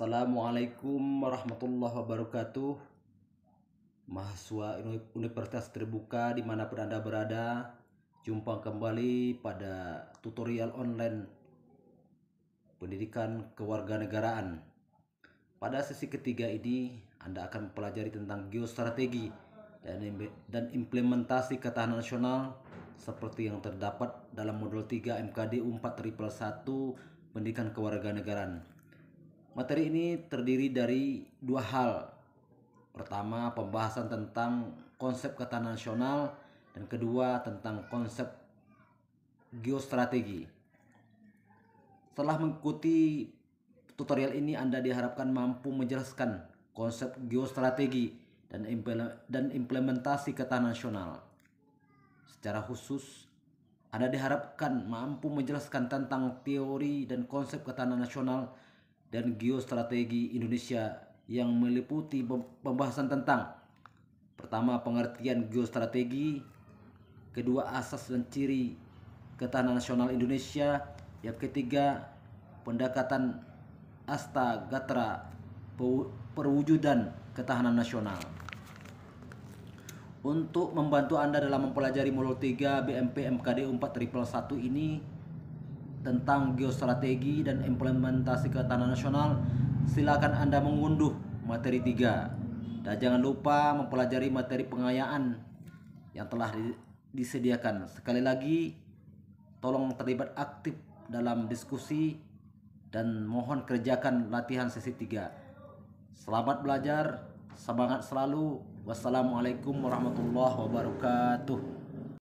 Assalamualaikum warahmatullahi wabarakatuh Mahasiswa Universitas Terbuka dimanapun Anda berada Jumpa kembali pada tutorial online Pendidikan Kewarganegaraan Pada sesi ketiga ini Anda akan mempelajari tentang geostrategi dan, implementasi ketahanan nasional seperti yang terdapat dalam modul 3 MKD 4111 Pendidikan Kewarganegaraan Materi ini terdiri dari dua hal. Pertama, pembahasan tentang konsep ketahanan nasional dan kedua tentang konsep geostrategi. Setelah mengikuti tutorial ini Anda diharapkan mampu menjelaskan konsep geostrategi dan dan implementasi ketahanan nasional. Secara khusus, Anda diharapkan mampu menjelaskan tentang teori dan konsep ketahanan nasional dan geostrategi Indonesia yang meliputi pembahasan tentang pertama pengertian geostrategi, kedua asas dan ciri ketahanan nasional Indonesia, yang ketiga pendekatan asta gatra perwujudan ketahanan nasional. Untuk membantu Anda dalam mempelajari modul 3 BMP MKD 1 ini, tentang geostrategi dan implementasi ke tanah nasional, silakan Anda mengunduh materi 3. Dan jangan lupa mempelajari materi pengayaan yang telah disediakan. Sekali lagi, tolong terlibat aktif dalam diskusi dan mohon kerjakan latihan sesi 3. Selamat belajar, semangat selalu. Wassalamualaikum warahmatullahi wabarakatuh.